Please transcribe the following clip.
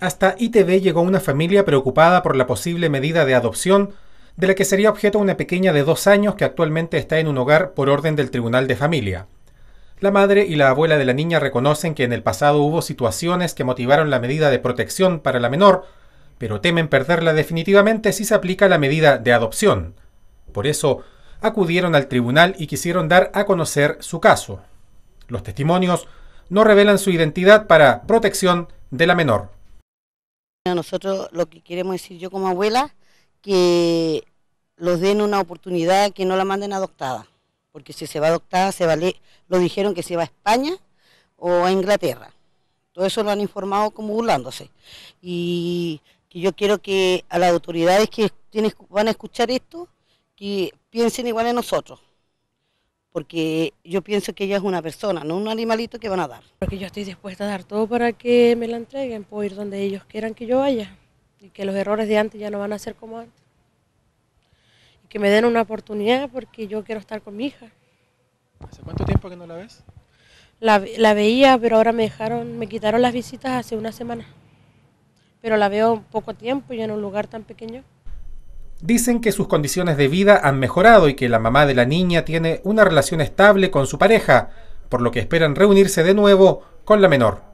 Hasta ITV llegó una familia preocupada por la posible medida de adopción de la que sería objeto una pequeña de dos años que actualmente está en un hogar por orden del Tribunal de Familia. La madre y la abuela de la niña reconocen que en el pasado hubo situaciones que motivaron la medida de protección para la menor, pero temen perderla definitivamente si se aplica la medida de adopción. Por eso, acudieron al tribunal y quisieron dar a conocer su caso. Los testimonios no revelan su identidad para protección de la menor. A nosotros lo que queremos decir yo como abuela, que los den una oportunidad, que no la manden adoptada, porque si se va adoptada, se vale, lo dijeron que se va a España o a Inglaterra. Todo eso lo han informado como burlándose. Y que yo quiero que a las autoridades que van a escuchar esto, que piensen igual a nosotros porque yo pienso que ella es una persona, no un animalito que van a dar. Porque yo estoy dispuesta a dar todo para que me la entreguen, puedo ir donde ellos quieran que yo vaya y que los errores de antes ya no van a ser como antes. Y que me den una oportunidad porque yo quiero estar con mi hija. ¿Hace cuánto tiempo que no la ves? La, la veía, pero ahora me dejaron, me quitaron las visitas hace una semana. Pero la veo poco tiempo y en un lugar tan pequeño. Dicen que sus condiciones de vida han mejorado y que la mamá de la niña tiene una relación estable con su pareja, por lo que esperan reunirse de nuevo con la menor.